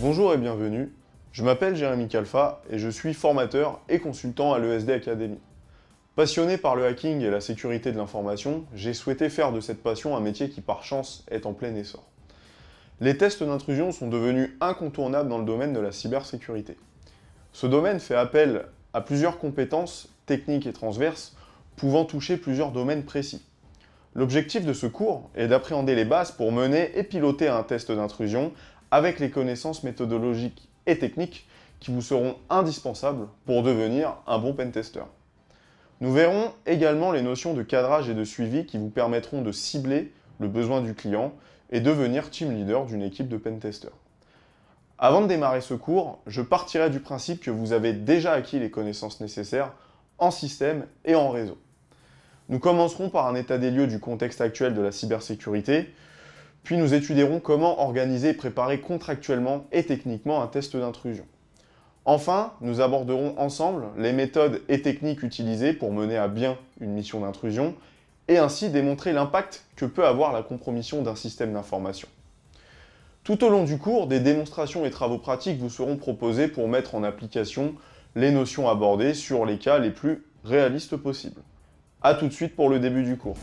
Bonjour et bienvenue, je m'appelle Jérémy Calfa et je suis formateur et consultant à l'ESD Academy. Passionné par le hacking et la sécurité de l'information, j'ai souhaité faire de cette passion un métier qui par chance est en plein essor. Les tests d'intrusion sont devenus incontournables dans le domaine de la cybersécurité. Ce domaine fait appel à plusieurs compétences techniques et transverses pouvant toucher plusieurs domaines précis. L'objectif de ce cours est d'appréhender les bases pour mener et piloter un test d'intrusion avec les connaissances méthodologiques et techniques qui vous seront indispensables pour devenir un bon pentester. Nous verrons également les notions de cadrage et de suivi qui vous permettront de cibler le besoin du client et devenir team leader d'une équipe de pentester. Avant de démarrer ce cours, je partirai du principe que vous avez déjà acquis les connaissances nécessaires en système et en réseau. Nous commencerons par un état des lieux du contexte actuel de la cybersécurité, puis nous étudierons comment organiser et préparer contractuellement et techniquement un test d'intrusion. Enfin, nous aborderons ensemble les méthodes et techniques utilisées pour mener à bien une mission d'intrusion et ainsi démontrer l'impact que peut avoir la compromission d'un système d'information. Tout au long du cours, des démonstrations et travaux pratiques vous seront proposés pour mettre en application les notions abordées sur les cas les plus réalistes possibles. A tout de suite pour le début du cours.